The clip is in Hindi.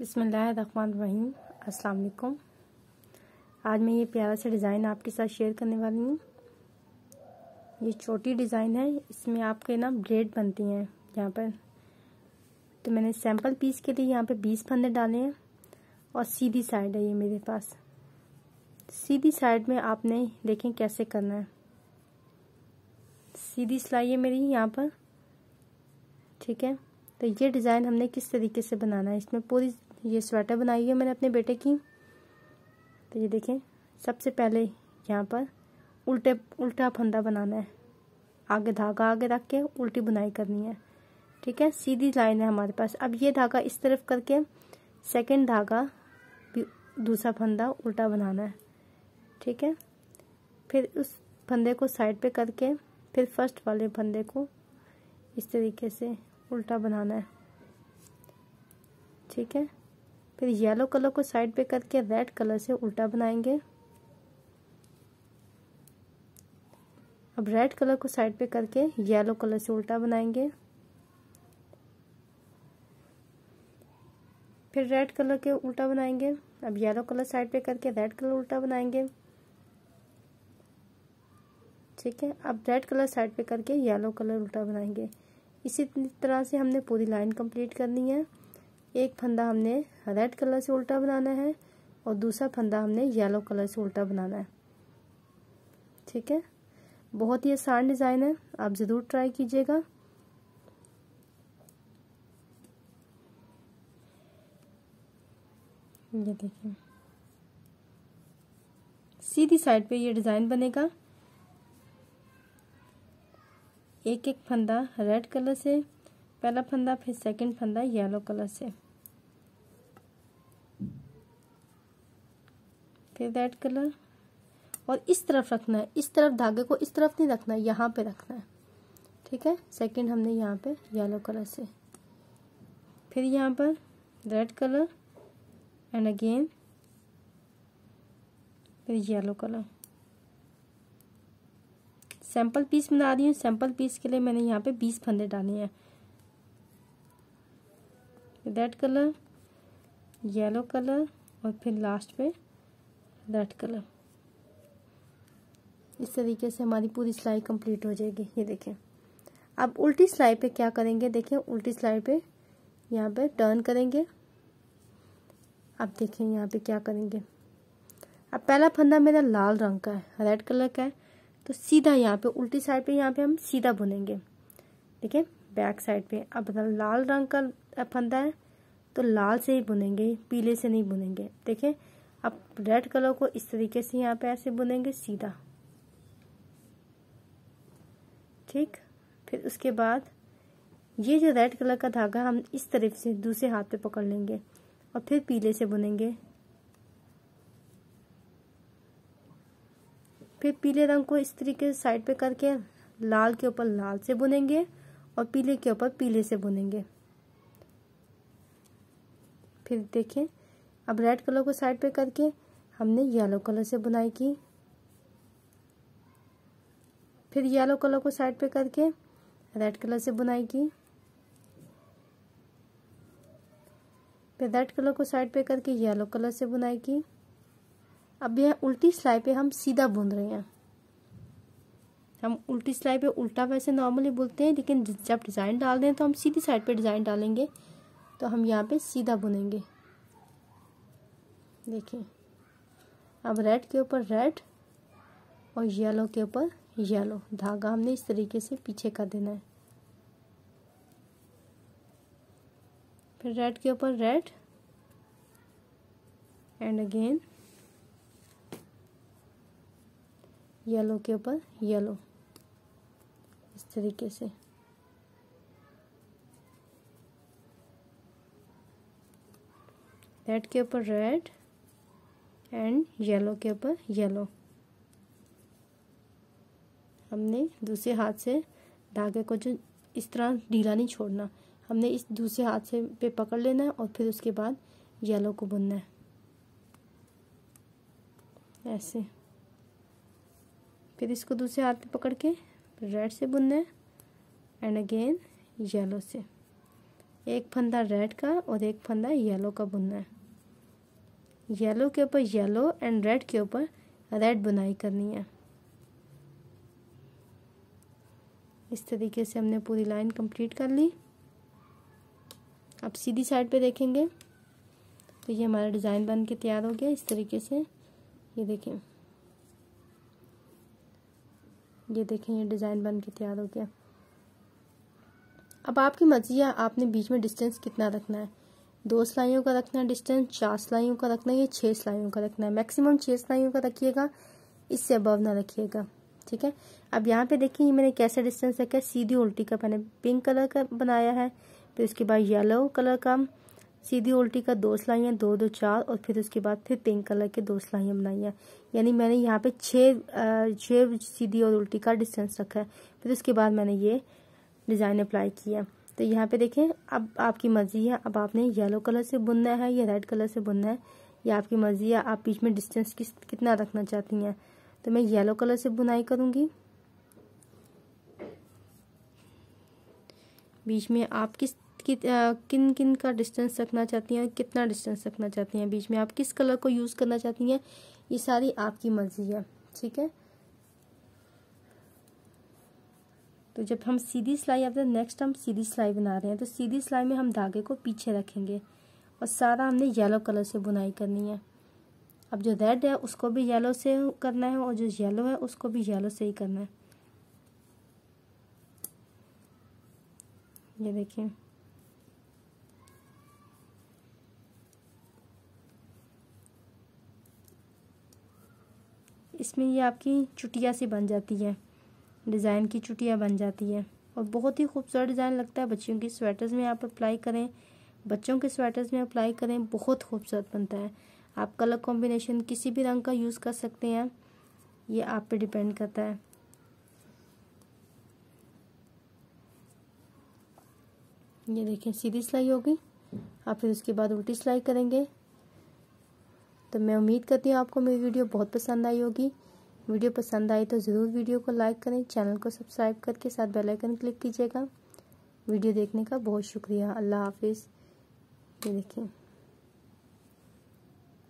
बिसमीम असलकुम आज मैं ये प्यारा सा डिज़ाइन आपके साथ शेयर करने वाली हूँ ये छोटी डिज़ाइन है इसमें आपके ना ब्रेड बनती हैं यहाँ पर तो मैंने सैम्पल पीस के लिए यहाँ पे बीस फंदे डाले हैं और सीधी साइड है ये मेरे पास सीधी साइड में आपने देखें कैसे करना है सीधी सिलाई है मेरी यहाँ पर ठीक है तो ये डिज़ाइन हमने किस तरीके से बनाना है इसमें पूरी ये स्वेटर बनाई है मैंने अपने बेटे की तो ये देखें सबसे पहले यहाँ पर उल्टे उल्टा फंदा बनाना है आगे धागा आगे रख के उल्टी बुनाई करनी है ठीक है सीधी लाइन है हमारे पास अब ये धागा इस तरफ करके सेकंड धागा भी दूसरा फंदा उल्टा बनाना है ठीक है फिर उस फंदे को साइड पे करके फिर फर्स्ट वाले फंदे को इस तरीके से उल्टा बनाना है ठीक है फिर येलो कलर को साइड पे करके रेड कलर से उल्टा बनाएंगे अब रेड कलर को साइड पे करके येलो कलर से उल्टा बनाएंगे फिर रेड कलर के उल्टा बनाएंगे अब येलो कलर साइड पे करके रेड कलर उल्टा बनाएंगे ठीक है अब रेड कलर साइड पे करके येलो कलर उल्टा बनाएंगे इसी तरह से हमने पूरी लाइन कंप्लीट करनी है एक फंदा हमने रेड कलर से उल्टा बनाना है और दूसरा फंदा हमने येलो कलर से उल्टा बनाना है ठीक है बहुत ही आसान डिज़ाइन है आप ज़रूर ट्राई कीजिएगा ये देखिए सीधी साइड पे ये डिज़ाइन बनेगा एक एक फंदा रेड कलर से पहला फंदा फिर सेकंड फंदा येलो कलर से फिर रेड कलर और इस तरफ रखना है इस तरफ धागे को इस तरफ नहीं रखना है यहाँ पे रखना है ठीक है सेकंड हमने यहाँ पे येलो कलर से फिर यहाँ पर रेड कलर एंड अगेन फिर येलो कलर सैंपल पीस बना रही हूँ सैंपल पीस के लिए मैंने यहाँ पे बीस फंदे डाले हैं रेड कलर येलो कलर और फिर लास्ट पे रेड कलर इस तरीके से हमारी पूरी सिलाई कंप्लीट हो जाएगी ये देखें अब उल्टी सिलाई पे क्या करेंगे देखें उल्टी सिलाई पे यहाँ पे टर्न करेंगे अब देखें यहाँ पे क्या करेंगे अब पहला फंदा मेरा लाल रंग का है रेड कलर का है तो सीधा यहाँ पे उल्टी साइड पे यहाँ पे हम सीधा बुनेंगे ठीक है बैक साइड पे अब लाल रंग का फंदा है तो लाल से ही बुनेंगे पीले से नहीं बुनेंगे देखें अब रेड कलर को इस तरीके से यहाँ पे ऐसे बुनेंगे सीधा ठीक फिर उसके बाद ये जो रेड कलर का धागा हम इस तरफ से दूसरे हाथ पे पकड़ लेंगे और फिर पीले से बुनेंगे फिर पीले रंग को इस तरीके से साइड पे करके लाल के ऊपर लाल से बुनेंगे और पीले के ऊपर पीले से बुनेंगे फिर देखें अब रेड कलर को साइड पे करके हमने येलो कलर से बुनाई की फिर येलो कलर को साइड पे करके रेड कलर से बुनाई की फिर रेड कलर को साइड पे करके येलो कलर से बुनाई की अब यह उल्टी सिलाई पे हम सीधा बुन रहे हैं हम उल्टी सिलाई पे उल्टा वैसे नॉर्मली बोलते हैं लेकिन जब डिज़ाइन डाल दें तो हम सीधी साइड पे डिज़ाइन डालेंगे तो हम यहाँ पे सीधा बुनेंगे देखिए अब रेड के ऊपर रेड और येलो के ऊपर येलो धागा हमने इस तरीके से पीछे कर देना है फिर रेड के ऊपर रेड एंड अगेन येलो के ऊपर येलो इस तरीके से रेड के ऊपर रेड एंड येलो के ऊपर येलो हमने दूसरे हाथ से धागे को जो इस तरह ढीला नहीं छोड़ना हमने इस दूसरे हाथ से पे पकड़ लेना है और फिर उसके बाद येलो को बुनना है ऐसे फिर इसको दूसरे हाथ पे पकड़ के रेड से बुनना है एंड अगेन येलो से एक फंदा रेड का और एक फंदा येलो का बुनना है येलो के ऊपर येलो एंड रेड के ऊपर रेड बुनाई करनी है इस तरीके से हमने पूरी लाइन कंप्लीट कर ली अब सीधी साइड पे देखेंगे तो ये हमारा डिज़ाइन बन के तैयार हो गया इस तरीके से ये देखें ये देखें ये डिज़ाइन बन के तैयार हो गया अब आपकी मर्ज़ी है आपने बीच में डिस्टेंस कितना रखना है दो सिलाइयों का रखना है डिस्टेंस चार सिलाइयों का रखना है या छः सिलाइयों का रखना है मैक्सिमम छः सिलाइयों का रखिएगा इससे अबव ना रखिएगा ठीक है अब यहाँ पे देखिए ये मैंने कैसे डिस्टेंस रखा है सीधी उल्टी का मैंने पिंक कलर का बनाया है फिर उसके बाद येलो कलर का सीधी उल्टी का दो सिलाइयाँ दो दो चार और फिर उसके बाद फिर पिंक कलर के दो सिलाइयाँ बनाई हैं यानी मैंने यहाँ पे छः छः सीधी और उल्टी का डिस्टेंस रखा है फिर उसके बाद मैंने ये डिज़ाइन अप्लाई किया तो यहाँ पे देखें अब आपकी मर्जी है अब आपने येलो कलर से बुनना है या रेड कलर से बुनना है या आपकी मर्जी है आप बीच में डिस्टेंस किस कितना रखना चाहती हैं तो मैं येलो कलर से बुनाई करूँगी बीच में आप किस कि, आ, किन किन का डिस्टेंस रखना चाहती हैं और कितना डिस्टेंस रखना चाहती हैं बीच में आप किस कलर को यूज़ करना चाहती हैं ये सारी आपकी मर्ज़ी है ठीक है तो जब हम सीधी सिलाई अब नेक्स्ट हम सीधी सिलाई बना रहे हैं तो सीधी सिलाई में हम धागे को पीछे रखेंगे और सारा हमने येलो कलर से बुनाई करनी है अब जो रेड है उसको भी येलो से करना है और जो येलो है उसको भी येलो से ही करना है ये देखिए इसमें ये आपकी चुटिया सी बन जाती है डिज़ाइन की चुटिया बन जाती है और बहुत ही खूबसूरत डिज़ाइन लगता है बच्चियों की स्वेटर्स में आप अप्लाई करें बच्चों के स्वेटर्स में अप्लाई करें बहुत खूबसूरत बनता है आप कलर कॉम्बिनेशन किसी भी रंग का यूज़ कर सकते हैं ये आप पे डिपेंड करता है ये देखें सीधी सिलाई होगी आप फिर उसके बाद उल्टी सिलाई करेंगे तो मैं उम्मीद करती हूँ आपको मेरी वीडियो बहुत पसंद आई होगी वीडियो पसंद आई तो ज़रूर वीडियो को लाइक करें चैनल को सब्सक्राइब करके साथ बेल आइकन क्लिक कीजिएगा वीडियो देखने का बहुत शुक्रिया अल्लाह हाफिज़ ये देखिए